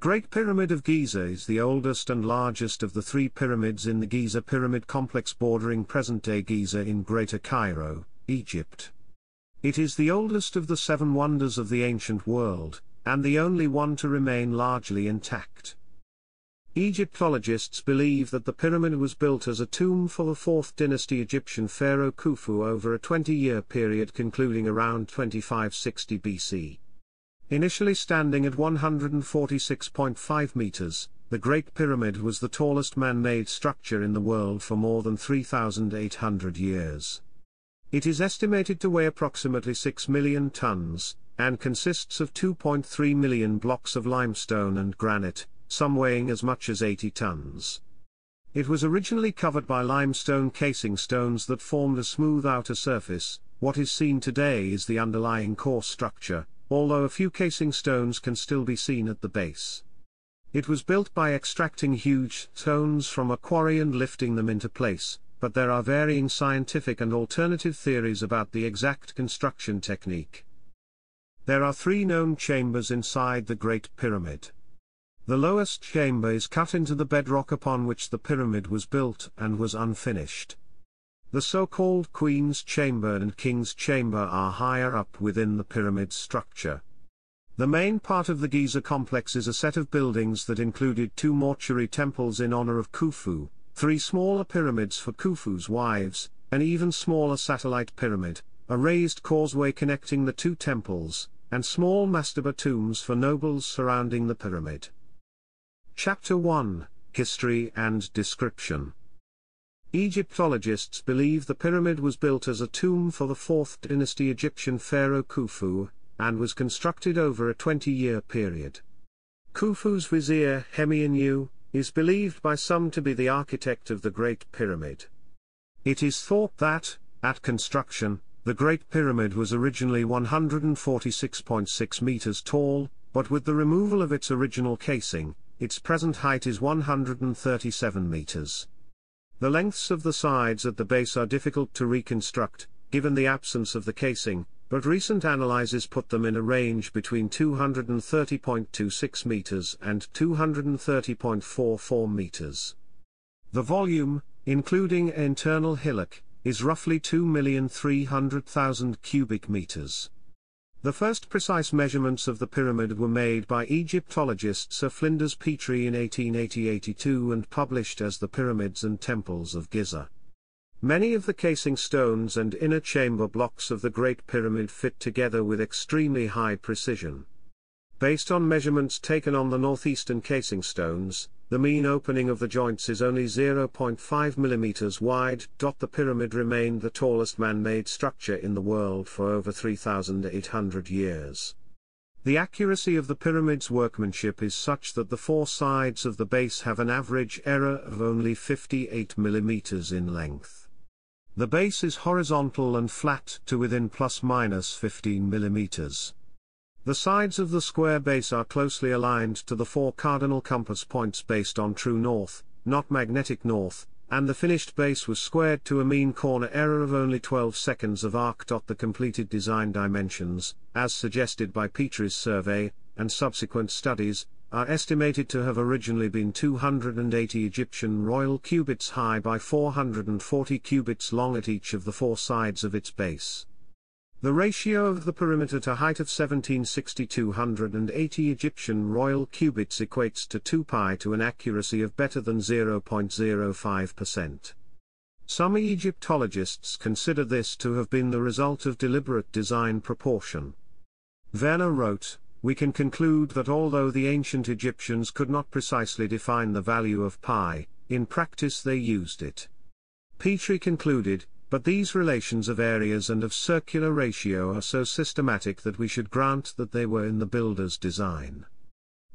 The Great Pyramid of Giza is the oldest and largest of the three pyramids in the Giza Pyramid complex bordering present-day Giza in Greater Cairo, Egypt. It is the oldest of the seven wonders of the ancient world, and the only one to remain largely intact. Egyptologists believe that the pyramid was built as a tomb for the 4th dynasty Egyptian pharaoh Khufu over a 20-year period concluding around 2560 BC. Initially standing at 146.5 meters, the Great Pyramid was the tallest man-made structure in the world for more than 3,800 years. It is estimated to weigh approximately 6 million tons, and consists of 2.3 million blocks of limestone and granite, some weighing as much as 80 tons. It was originally covered by limestone casing stones that formed a smooth outer surface, what is seen today is the underlying core structure, although a few casing stones can still be seen at the base. It was built by extracting huge stones from a quarry and lifting them into place, but there are varying scientific and alternative theories about the exact construction technique. There are three known chambers inside the Great Pyramid. The lowest chamber is cut into the bedrock upon which the pyramid was built and was unfinished. The so-called Queen's Chamber and King's Chamber are higher up within the pyramid structure. The main part of the Giza complex is a set of buildings that included two mortuary temples in honor of Khufu, three smaller pyramids for Khufu's wives, an even smaller satellite pyramid, a raised causeway connecting the two temples, and small mastaba tombs for nobles surrounding the pyramid. Chapter 1 History and Description Egyptologists believe the pyramid was built as a tomb for the 4th dynasty Egyptian pharaoh Khufu, and was constructed over a 20-year period. Khufu's vizier Hemianyu is believed by some to be the architect of the Great Pyramid. It is thought that, at construction, the Great Pyramid was originally 146.6 meters tall, but with the removal of its original casing, its present height is 137 meters. The lengths of the sides at the base are difficult to reconstruct, given the absence of the casing, but recent analyses put them in a range between 230.26 meters and 230.44 meters. The volume, including internal hillock, is roughly 2,300,000 cubic meters. The first precise measurements of the pyramid were made by Egyptologist Sir Flinders Petrie in 1880-82 and published as the Pyramids and Temples of Giza. Many of the casing stones and inner chamber blocks of the Great Pyramid fit together with extremely high precision. Based on measurements taken on the northeastern casing stones, the mean opening of the joints is only 0.5 mm wide. The pyramid remained the tallest man-made structure in the world for over 3,800 years. The accuracy of the pyramid's workmanship is such that the four sides of the base have an average error of only 58 mm in length. The base is horizontal and flat to within plus minus 15 mm. The sides of the square base are closely aligned to the four cardinal compass points based on true north, not magnetic north, and the finished base was squared to a mean corner error of only 12 seconds of arc. The completed design dimensions, as suggested by Petrie's survey, and subsequent studies, are estimated to have originally been 280 Egyptian royal cubits high by 440 cubits long at each of the four sides of its base. The ratio of the perimeter to height of 1760-280 Egyptian royal cubits equates to 2 pi to an accuracy of better than 0.05%. Some Egyptologists consider this to have been the result of deliberate design proportion. Werner wrote, we can conclude that although the ancient Egyptians could not precisely define the value of pi, in practice they used it. Petrie concluded, but these relations of areas and of circular ratio are so systematic that we should grant that they were in the builder's design.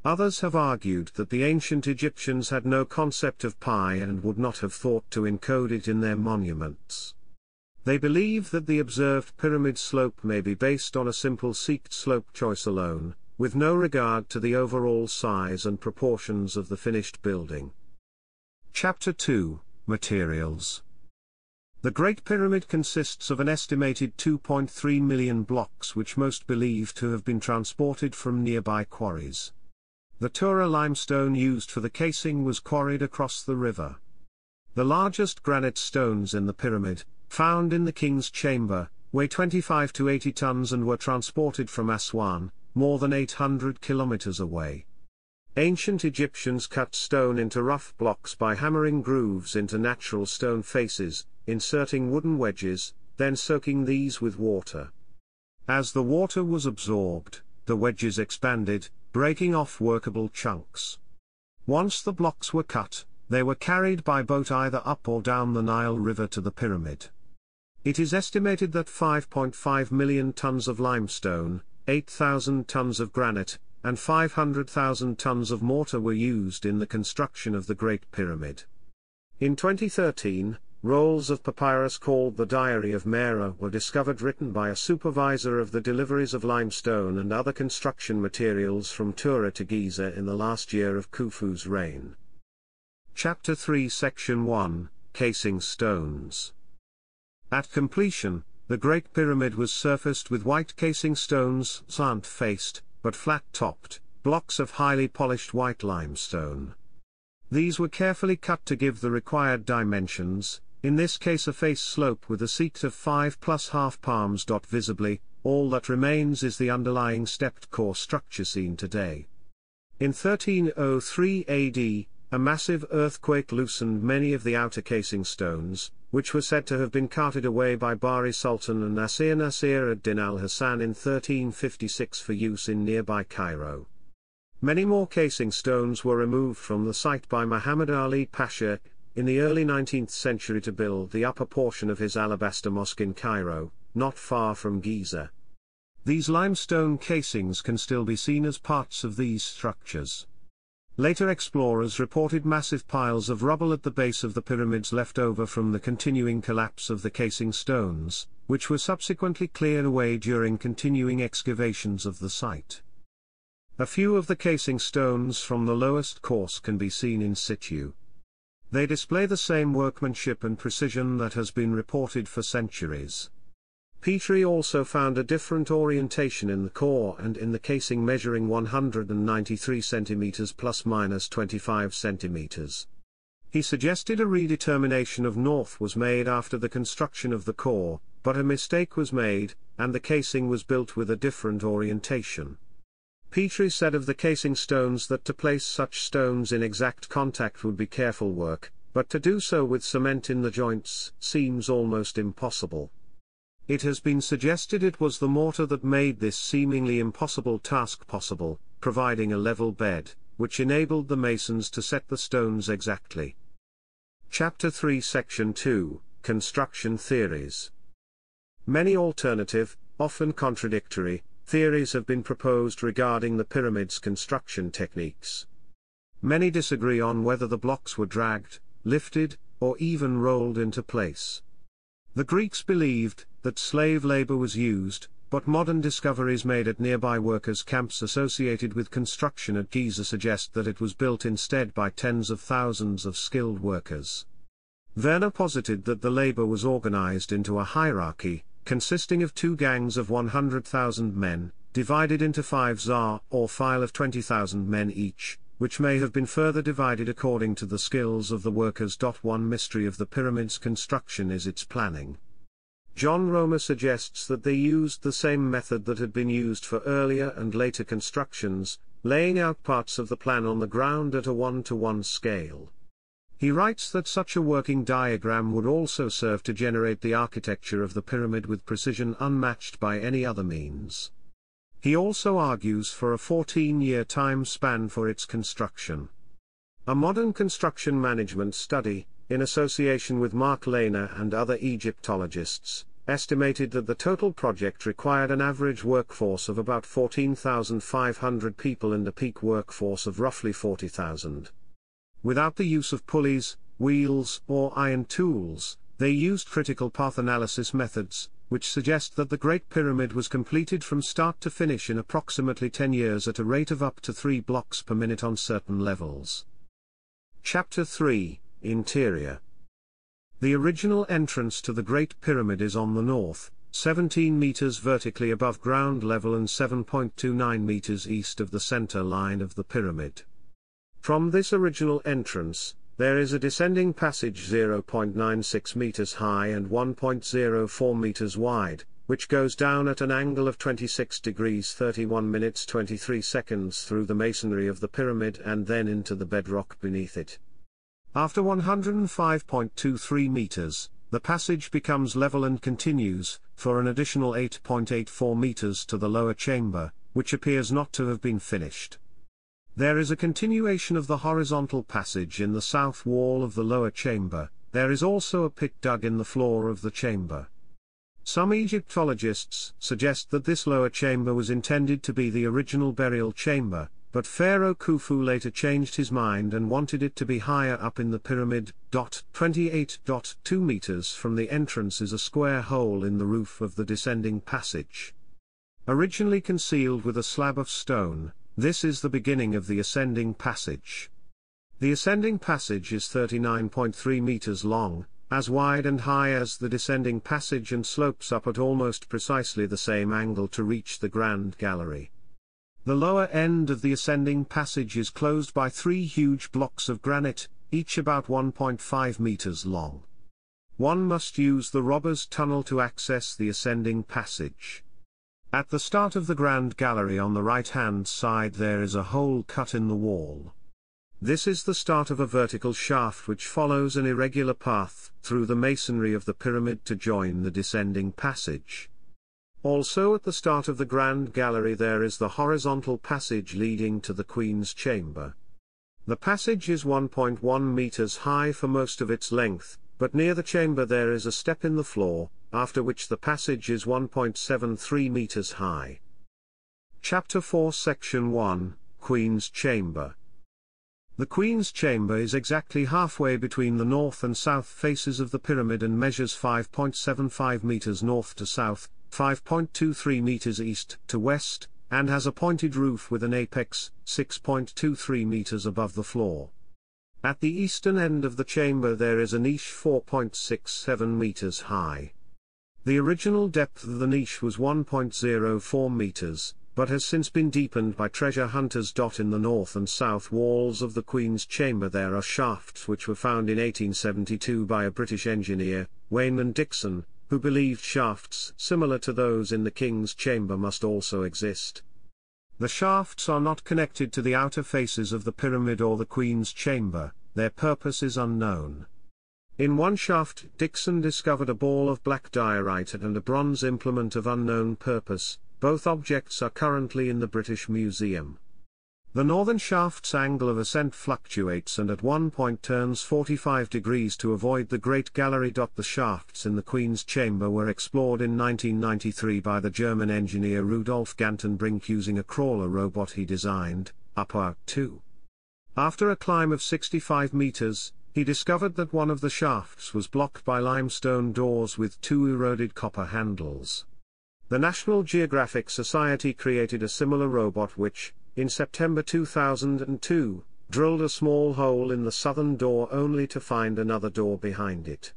Others have argued that the ancient Egyptians had no concept of pi and would not have thought to encode it in their monuments. They believe that the observed pyramid slope may be based on a simple seeked slope choice alone, with no regard to the overall size and proportions of the finished building. Chapter 2 Materials the Great Pyramid consists of an estimated 2.3 million blocks which most believe to have been transported from nearby quarries. The Tura limestone used for the casing was quarried across the river. The largest granite stones in the pyramid, found in the king's chamber, weigh 25 to 80 tons and were transported from Aswan, more than 800 kilometers away. Ancient Egyptians cut stone into rough blocks by hammering grooves into natural stone faces, inserting wooden wedges, then soaking these with water. As the water was absorbed, the wedges expanded, breaking off workable chunks. Once the blocks were cut, they were carried by boat either up or down the Nile River to the pyramid. It is estimated that 5.5 million tons of limestone, 8,000 tons of granite, and 500,000 tons of mortar were used in the construction of the Great Pyramid. In 2013, rolls of papyrus called the Diary of Mera were discovered written by a supervisor of the deliveries of limestone and other construction materials from Tura to Giza in the last year of Khufu's reign. Chapter 3 Section 1 Casing Stones At completion, the Great Pyramid was surfaced with white casing stones, slant-faced, but flat-topped, blocks of highly polished white limestone. These were carefully cut to give the required dimensions, in this case a face slope with a seat of 5 plus half palms. Visibly, all that remains is the underlying stepped core structure seen today. In 1303 AD, a massive earthquake loosened many of the outer casing stones, which were said to have been carted away by Bari Sultan and Nasir Nasir ad-Din al-Hasan in 1356 for use in nearby Cairo. Many more casing stones were removed from the site by Muhammad Ali Pasha in the early 19th century to build the upper portion of his alabaster mosque in Cairo, not far from Giza. These limestone casings can still be seen as parts of these structures. Later explorers reported massive piles of rubble at the base of the pyramids left over from the continuing collapse of the casing stones, which were subsequently cleared away during continuing excavations of the site. A few of the casing stones from the lowest course can be seen in situ. They display the same workmanship and precision that has been reported for centuries. Petrie also found a different orientation in the core and in the casing measuring 193 cm plus minus 25 cm. He suggested a redetermination of north was made after the construction of the core, but a mistake was made, and the casing was built with a different orientation. Petrie said of the casing stones that to place such stones in exact contact would be careful work, but to do so with cement in the joints seems almost impossible. It has been suggested it was the mortar that made this seemingly impossible task possible, providing a level bed, which enabled the masons to set the stones exactly. Chapter 3 Section 2 Construction Theories Many alternative, often contradictory, theories have been proposed regarding the pyramid's construction techniques. Many disagree on whether the blocks were dragged, lifted, or even rolled into place. The Greeks believed that slave labor was used, but modern discoveries made at nearby workers' camps associated with construction at Giza suggest that it was built instead by tens of thousands of skilled workers. Werner posited that the labor was organized into a hierarchy, consisting of two gangs of 100,000 men, divided into five czar or file of 20,000 men each, which may have been further divided according to the skills of the workers. One mystery of the pyramid's construction is its planning. John Romer suggests that they used the same method that had been used for earlier and later constructions, laying out parts of the plan on the ground at a one to one scale. He writes that such a working diagram would also serve to generate the architecture of the pyramid with precision unmatched by any other means. He also argues for a 14-year time span for its construction. A modern construction management study, in association with Mark Lehner and other Egyptologists, estimated that the total project required an average workforce of about 14,500 people and a peak workforce of roughly 40,000 without the use of pulleys, wheels, or iron tools, they used critical path analysis methods, which suggest that the Great Pyramid was completed from start to finish in approximately 10 years at a rate of up to 3 blocks per minute on certain levels. Chapter 3 Interior The original entrance to the Great Pyramid is on the north, 17 meters vertically above ground level and 7.29 meters east of the center line of the pyramid. From this original entrance, there is a descending passage 0.96 meters high and 1.04 meters wide, which goes down at an angle of 26 degrees 31 minutes 23 seconds through the masonry of the pyramid and then into the bedrock beneath it. After 105.23 meters, the passage becomes level and continues, for an additional 8.84 meters to the lower chamber, which appears not to have been finished. There is a continuation of the horizontal passage in the south wall of the lower chamber, there is also a pit dug in the floor of the chamber. Some Egyptologists suggest that this lower chamber was intended to be the original burial chamber, but Pharaoh Khufu later changed his mind and wanted it to be higher up in the pyramid. 28.2 meters from the entrance is a square hole in the roof of the descending passage. Originally concealed with a slab of stone, this is the beginning of the ascending passage. The ascending passage is 39.3 meters long, as wide and high as the descending passage and slopes up at almost precisely the same angle to reach the grand gallery. The lower end of the ascending passage is closed by three huge blocks of granite, each about 1.5 meters long. One must use the robber's tunnel to access the ascending passage. At the start of the Grand Gallery on the right-hand side there is a hole cut in the wall. This is the start of a vertical shaft which follows an irregular path through the masonry of the pyramid to join the descending passage. Also at the start of the Grand Gallery there is the horizontal passage leading to the Queen's Chamber. The passage is 1.1 meters high for most of its length, but near the chamber there is a step in the floor, after which the passage is 1.73 meters high. Chapter 4 Section 1, Queen's Chamber The Queen's Chamber is exactly halfway between the north and south faces of the pyramid and measures 5.75 meters north to south, 5.23 meters east to west, and has a pointed roof with an apex, 6.23 meters above the floor. At the eastern end of the chamber there is a niche 4.67 meters high. The original depth of the niche was 1.04 meters, but has since been deepened by treasure hunters. In the north and south walls of the Queen's Chamber there are shafts which were found in 1872 by a British engineer, Wayman Dixon, who believed shafts similar to those in the King's Chamber must also exist. The shafts are not connected to the outer faces of the pyramid or the Queen's Chamber, their purpose is unknown. In one shaft, Dixon discovered a ball of black diorite and a bronze implement of unknown purpose, both objects are currently in the British Museum. The northern shaft's angle of ascent fluctuates and at one point turns 45 degrees to avoid the Great Gallery. The shafts in the Queen's Chamber were explored in 1993 by the German engineer Rudolf Gantenbrink using a crawler robot he designed, Part 2. After a climb of 65 meters, he discovered that one of the shafts was blocked by limestone doors with two eroded copper handles. The National Geographic Society created a similar robot which, in September 2002, drilled a small hole in the southern door only to find another door behind it.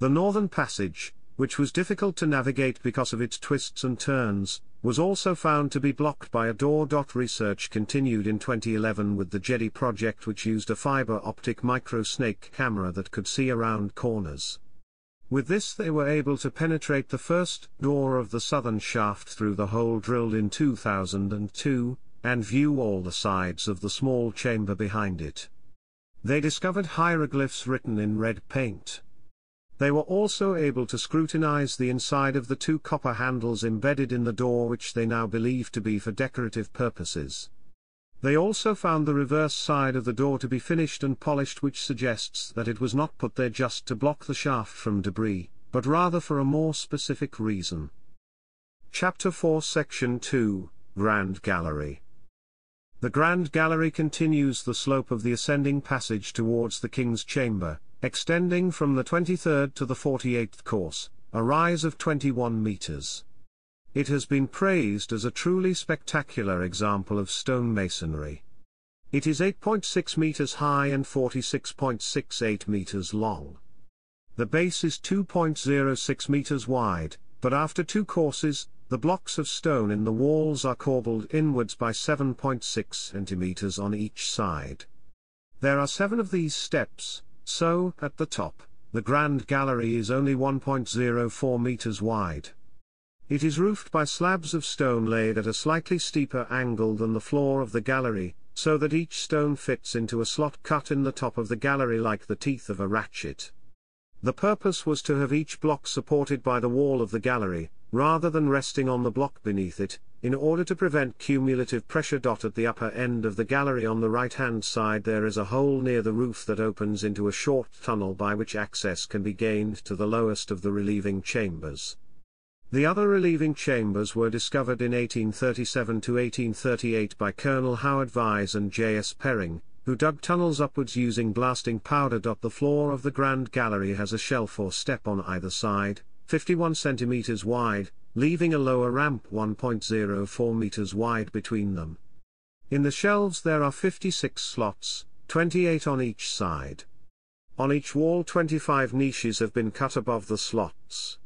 The northern passage, which was difficult to navigate because of its twists and turns, was also found to be blocked by a door. Research continued in 2011 with the JEDI project, which used a fiber optic microsnake camera that could see around corners. With this, they were able to penetrate the first door of the southern shaft through the hole drilled in 2002, and view all the sides of the small chamber behind it. They discovered hieroglyphs written in red paint. They were also able to scrutinize the inside of the two copper handles embedded in the door which they now believe to be for decorative purposes. They also found the reverse side of the door to be finished and polished which suggests that it was not put there just to block the shaft from debris, but rather for a more specific reason. Chapter 4 Section 2, Grand Gallery The Grand Gallery continues the slope of the ascending passage towards the King's Chamber, extending from the 23rd to the 48th course, a rise of 21 meters. It has been praised as a truly spectacular example of stonemasonry. It is 8.6 meters high and 46.68 meters long. The base is 2.06 meters wide, but after two courses, the blocks of stone in the walls are corbelled inwards by 7.6 centimeters on each side. There are seven of these steps, so, at the top, the Grand Gallery is only 1.04 meters wide. It is roofed by slabs of stone laid at a slightly steeper angle than the floor of the gallery, so that each stone fits into a slot cut in the top of the gallery like the teeth of a ratchet. The purpose was to have each block supported by the wall of the gallery, rather than resting on the block beneath it, in order to prevent cumulative pressure. At the upper end of the gallery on the right hand side there is a hole near the roof that opens into a short tunnel by which access can be gained to the lowest of the relieving chambers. The other relieving chambers were discovered in 1837 to 1838 by Colonel Howard Vyse and J.S. Perring, who dug tunnels upwards using blasting powder. The floor of the Grand Gallery has a shelf or step on either side, 51 centimeters wide, leaving a lower ramp 1.04 meters wide between them. In the shelves there are 56 slots, 28 on each side. On each wall 25 niches have been cut above the slots.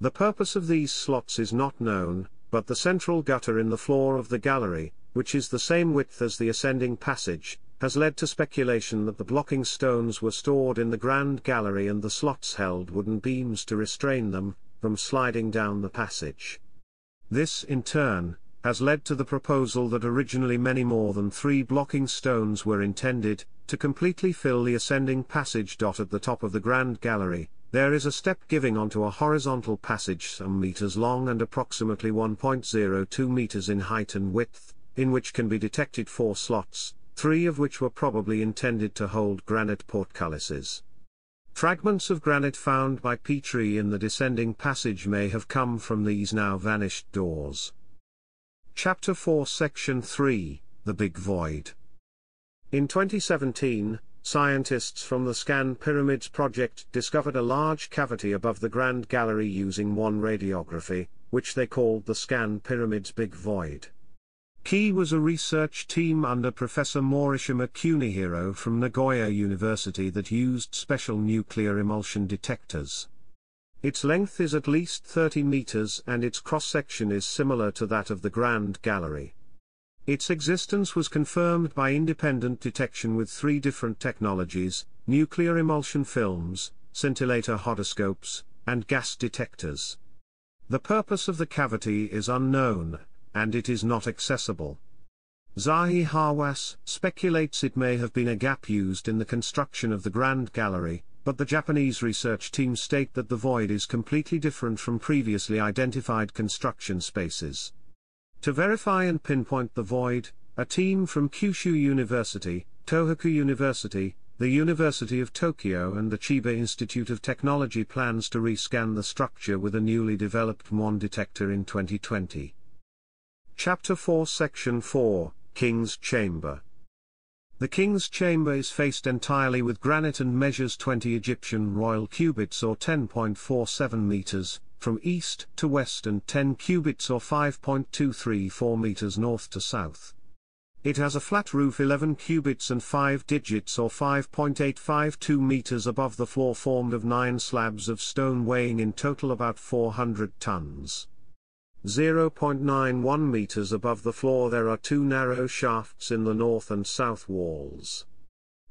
The purpose of these slots is not known, but the central gutter in the floor of the gallery, which is the same width as the ascending passage, has led to speculation that the blocking stones were stored in the Grand Gallery and the slots held wooden beams to restrain them from sliding down the passage. This, in turn, has led to the proposal that originally many more than three blocking stones were intended to completely fill the ascending passage. Dot at the top of the Grand Gallery, there is a step giving onto a horizontal passage some meters long and approximately 1.02 meters in height and width, in which can be detected four slots, three of which were probably intended to hold granite portcullises. Fragments of granite found by Petrie in the descending passage may have come from these now vanished doors. Chapter 4 Section 3 The Big Void In 2017, scientists from the Scan Pyramids project discovered a large cavity above the Grand Gallery using one radiography, which they called the Scan Pyramids Big Void. He was a research team under Professor Morishima Kunihiro from Nagoya University that used special nuclear emulsion detectors. Its length is at least 30 meters and its cross-section is similar to that of the Grand Gallery. Its existence was confirmed by independent detection with three different technologies, nuclear emulsion films, scintillator hodoscopes, and gas detectors. The purpose of the cavity is unknown, and it is not accessible. Zahi Hawass speculates it may have been a gap used in the construction of the Grand Gallery, but the Japanese research team state that the void is completely different from previously identified construction spaces. To verify and pinpoint the void, a team from Kyushu University, Tohoku University, the University of Tokyo and the Chiba Institute of Technology plans to rescan the structure with a newly developed MON detector in 2020. Chapter 4 Section 4, King's Chamber. The king's chamber is faced entirely with granite and measures 20 Egyptian royal cubits or 10.47 meters, from east to west and 10 cubits or 5.234 meters north to south. It has a flat roof 11 cubits and 5 digits or 5.852 meters above the floor formed of 9 slabs of stone weighing in total about 400 tons. 0.91 meters above the floor there are two narrow shafts in the north and south walls.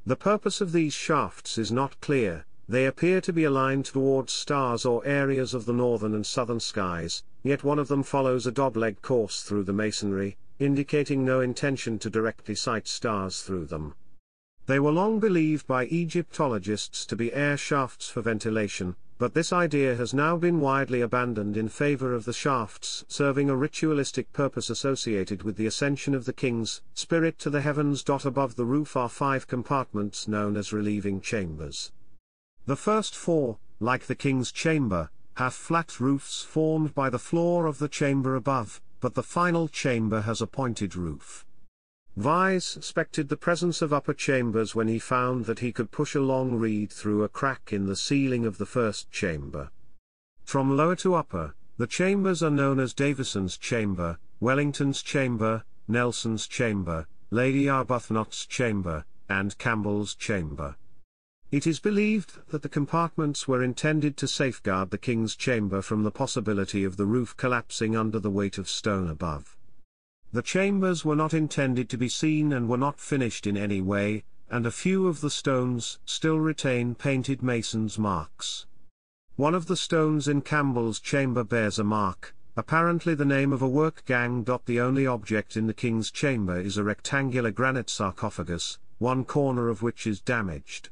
The purpose of these shafts is not clear, they appear to be aligned towards stars or areas of the northern and southern skies, yet one of them follows a dogleg course through the masonry, indicating no intention to directly sight stars through them. They were long believed by Egyptologists to be air shafts for ventilation, but this idea has now been widely abandoned in favor of the shafts serving a ritualistic purpose associated with the ascension of the king's spirit to the heavens. Above the roof are five compartments known as relieving chambers. The first four, like the king's chamber, have flat roofs formed by the floor of the chamber above, but the final chamber has a pointed roof. Vyse suspected the presence of upper chambers when he found that he could push a long reed through a crack in the ceiling of the first chamber. From lower to upper, the chambers are known as Davison's Chamber, Wellington's Chamber, Nelson's Chamber, Lady Arbuthnot's Chamber, and Campbell's Chamber. It is believed that the compartments were intended to safeguard the King's Chamber from the possibility of the roof collapsing under the weight of stone above. The chambers were not intended to be seen and were not finished in any way, and a few of the stones still retain painted mason's marks. One of the stones in Campbell's chamber bears a mark, apparently the name of a work gang. The only object in the king's chamber is a rectangular granite sarcophagus, one corner of which is damaged.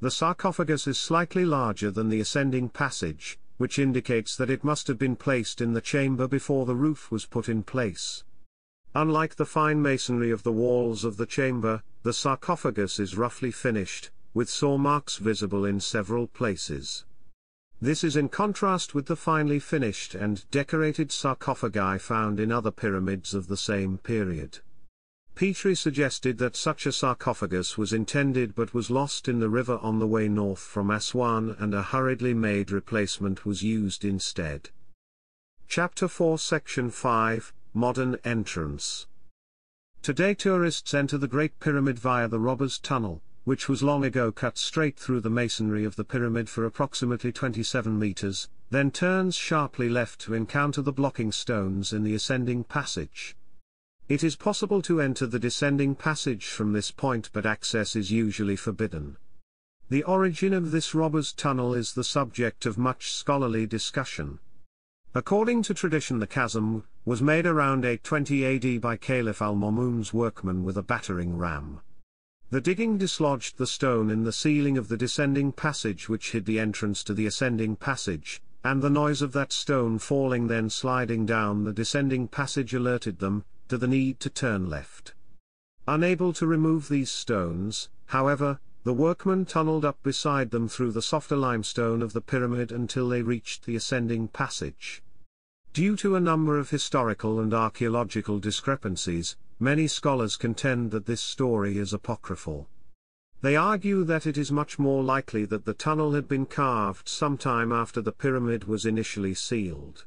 The sarcophagus is slightly larger than the ascending passage, which indicates that it must have been placed in the chamber before the roof was put in place. Unlike the fine masonry of the walls of the chamber, the sarcophagus is roughly finished, with saw marks visible in several places. This is in contrast with the finely finished and decorated sarcophagi found in other pyramids of the same period. Petrie suggested that such a sarcophagus was intended but was lost in the river on the way north from Aswan and a hurriedly made replacement was used instead. Chapter 4 Section 5 modern entrance. Today tourists enter the Great Pyramid via the Robbers Tunnel, which was long ago cut straight through the masonry of the pyramid for approximately 27 meters, then turns sharply left to encounter the blocking stones in the ascending passage. It is possible to enter the descending passage from this point but access is usually forbidden. The origin of this robber's tunnel is the subject of much scholarly discussion. According to tradition the chasm was made around 820 AD by Caliph al-Mamun's workmen with a battering ram. The digging dislodged the stone in the ceiling of the descending passage which hid the entrance to the ascending passage, and the noise of that stone falling then sliding down the descending passage alerted them to the need to turn left. Unable to remove these stones, however, the workmen tunneled up beside them through the softer limestone of the pyramid until they reached the ascending passage. Due to a number of historical and archaeological discrepancies, many scholars contend that this story is apocryphal. They argue that it is much more likely that the tunnel had been carved sometime after the pyramid was initially sealed.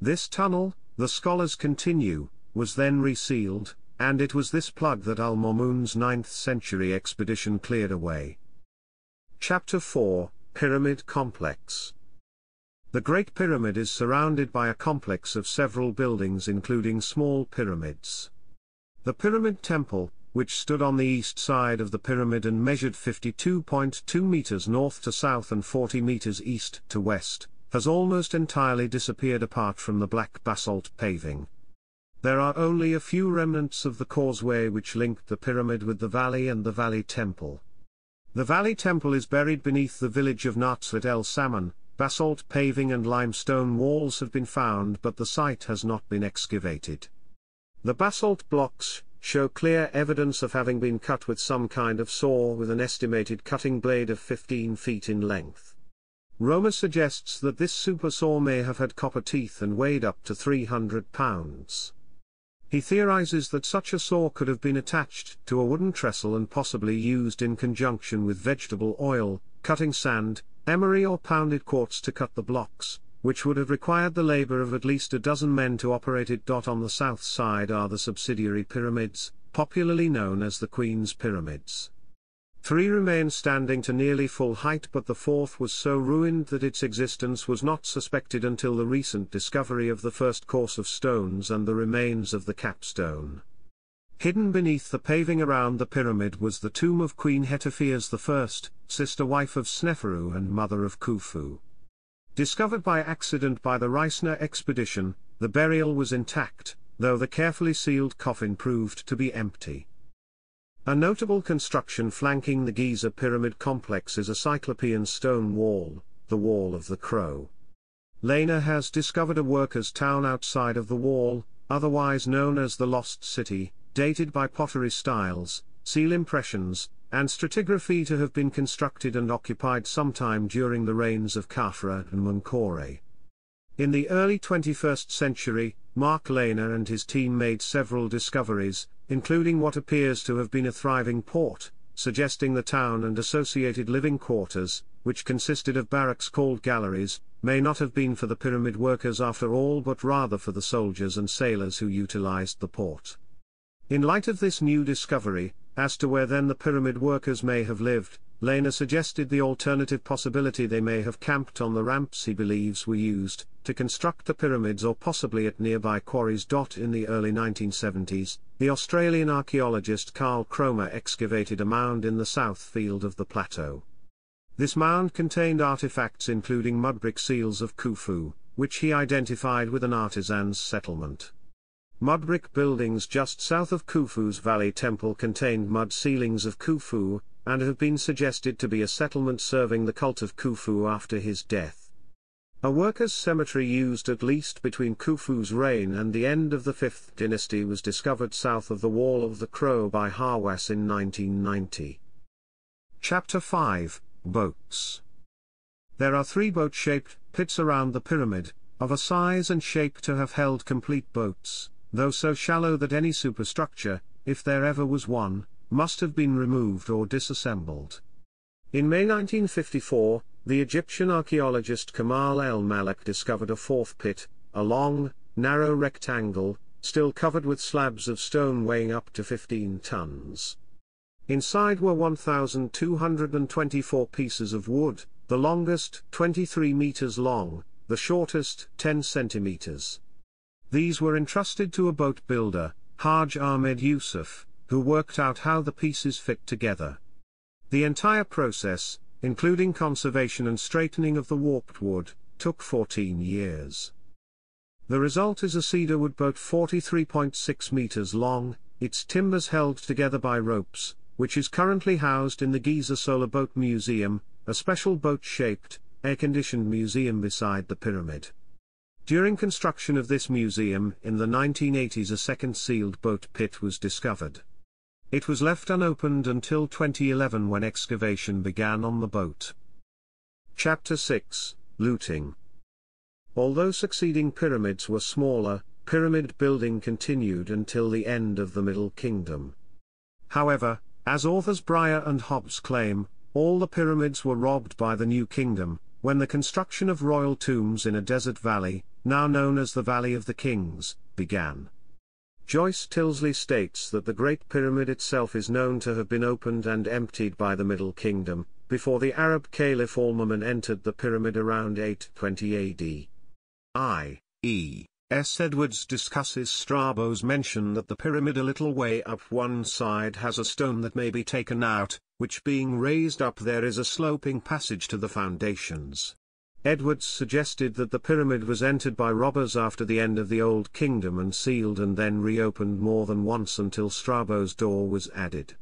This tunnel, the scholars continue, was then resealed, and it was this plug that Al-Mamun's 9th century expedition cleared away. Chapter 4, Pyramid Complex the Great Pyramid is surrounded by a complex of several buildings including small pyramids. The Pyramid Temple, which stood on the east side of the pyramid and measured 52.2 meters north to south and 40 meters east to west, has almost entirely disappeared apart from the black basalt paving. There are only a few remnants of the causeway which linked the pyramid with the valley and the valley temple. The valley temple is buried beneath the village of Natsat El Salmon, basalt paving and limestone walls have been found but the site has not been excavated. The basalt blocks show clear evidence of having been cut with some kind of saw with an estimated cutting blade of 15 feet in length. Romer suggests that this super saw may have had copper teeth and weighed up to 300 pounds. He theorizes that such a saw could have been attached to a wooden trestle and possibly used in conjunction with vegetable oil, cutting sand, emery or pounded quartz to cut the blocks, which would have required the labor of at least a dozen men to operate it. On the south side are the subsidiary pyramids, popularly known as the Queen's Pyramids. Three remain standing to nearly full height but the fourth was so ruined that its existence was not suspected until the recent discovery of the first course of stones and the remains of the capstone. Hidden beneath the paving around the pyramid was the tomb of Queen Hetepheres I, sister wife of Sneferu and mother of Khufu. Discovered by accident by the Reisner expedition, the burial was intact, though the carefully sealed coffin proved to be empty. A notable construction flanking the Giza pyramid complex is a cyclopean stone wall, the Wall of the Crow. Lena has discovered a workers' town outside of the wall, otherwise known as the Lost City, dated by pottery styles, seal impressions, and stratigraphy to have been constructed and occupied sometime during the reigns of Khafra and Munkore. In the early 21st century, Mark Lehner and his team made several discoveries, including what appears to have been a thriving port, suggesting the town and associated living quarters, which consisted of barracks called galleries, may not have been for the pyramid workers after all but rather for the soldiers and sailors who utilized the port. In light of this new discovery, as to where then the pyramid workers may have lived, Lena suggested the alternative possibility they may have camped on the ramps he believes were used to construct the pyramids or possibly at nearby quarries. In the early 1970s, the Australian archaeologist Carl Cromer excavated a mound in the south field of the plateau. This mound contained artifacts including mudbrick seals of Khufu, which he identified with an artisan's settlement. Mud brick buildings just south of Khufu's Valley Temple contained mud ceilings of Khufu, and have been suggested to be a settlement serving the cult of Khufu after his death. A workers' cemetery used at least between Khufu's reign and the end of the 5th dynasty was discovered south of the Wall of the Crow by Hawass in 1990. Chapter 5 Boats There are three boat-shaped pits around the pyramid, of a size and shape to have held complete boats, though so shallow that any superstructure, if there ever was one, must have been removed or disassembled. In May 1954, the Egyptian archaeologist Kamal El Malek discovered a fourth pit, a long, narrow rectangle, still covered with slabs of stone weighing up to 15 tons. Inside were 1,224 pieces of wood, the longest 23 meters long, the shortest 10 centimeters. These were entrusted to a boat builder, Haj Ahmed Yusuf, who worked out how the pieces fit together. The entire process, including conservation and straightening of the warped wood, took 14 years. The result is a cedar wood boat 43.6 meters long, its timbers held together by ropes, which is currently housed in the Giza Solar Boat Museum, a special boat-shaped, air-conditioned museum beside the pyramid. During construction of this museum in the 1980s a second sealed boat pit was discovered. It was left unopened until 2011 when excavation began on the boat. Chapter 6, Looting Although succeeding pyramids were smaller, pyramid building continued until the end of the Middle Kingdom. However, as authors Breyer and Hobbes claim, all the pyramids were robbed by the New Kingdom, when the construction of royal tombs in a desert valley, now known as the Valley of the Kings, began. Joyce Tilsley states that the Great Pyramid itself is known to have been opened and emptied by the Middle Kingdom, before the Arab Caliph Al-Mamun entered the pyramid around 820 AD. I. E. S. Edwards discusses Strabo's mention that the pyramid a little way up one side has a stone that may be taken out, which being raised up there is a sloping passage to the foundations. Edwards suggested that the pyramid was entered by robbers after the end of the Old Kingdom and sealed and then reopened more than once until Strabo's door was added.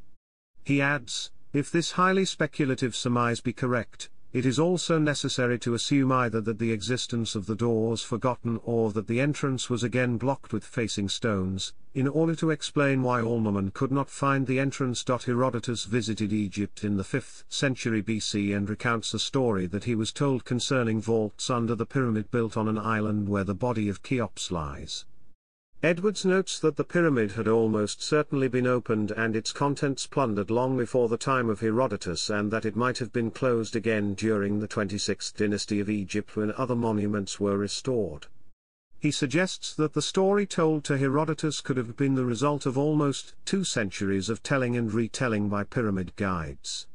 He adds, if this highly speculative surmise be correct, it is also necessary to assume either that the existence of the doors forgotten or that the entrance was again blocked with facing stones, in order to explain why Almaman could not find the entrance. Herodotus visited Egypt in the 5th century BC and recounts a story that he was told concerning vaults under the pyramid built on an island where the body of Cheops lies. Edwards notes that the pyramid had almost certainly been opened and its contents plundered long before the time of Herodotus and that it might have been closed again during the 26th dynasty of Egypt when other monuments were restored. He suggests that the story told to Herodotus could have been the result of almost two centuries of telling and retelling by pyramid guides.